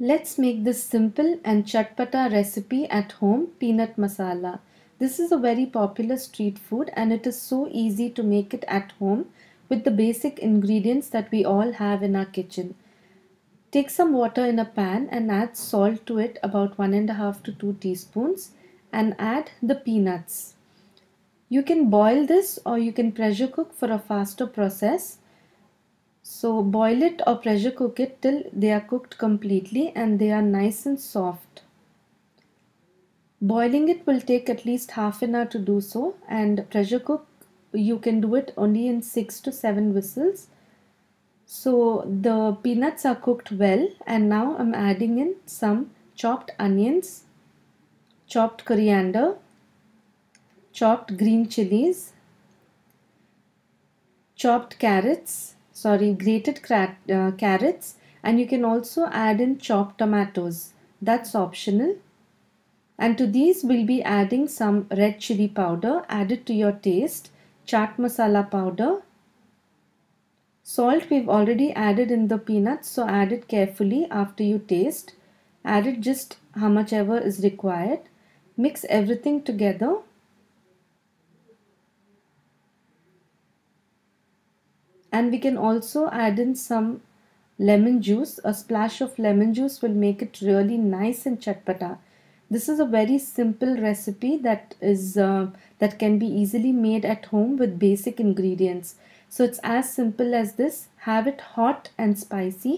Let's make this simple and chatpata recipe at home, peanut masala. This is a very popular street food and it is so easy to make it at home with the basic ingredients that we all have in our kitchen. Take some water in a pan and add salt to it about 1.5 to 2 teaspoons and add the peanuts. You can boil this or you can pressure cook for a faster process so boil it or pressure cook it till they are cooked completely and they are nice and soft. Boiling it will take at least half an hour to do so and pressure cook you can do it only in 6 to 7 whistles. So the peanuts are cooked well and now I'm adding in some chopped onions, chopped coriander, chopped green chilies, chopped carrots, sorry grated uh, carrots and you can also add in chopped tomatoes that's optional and to these we'll be adding some red chili powder added to your taste chaat masala powder salt we've already added in the peanuts so add it carefully after you taste add it just how much ever is required mix everything together and we can also add in some lemon juice a splash of lemon juice will make it really nice and chatpata this is a very simple recipe that is uh, that can be easily made at home with basic ingredients so it's as simple as this have it hot and spicy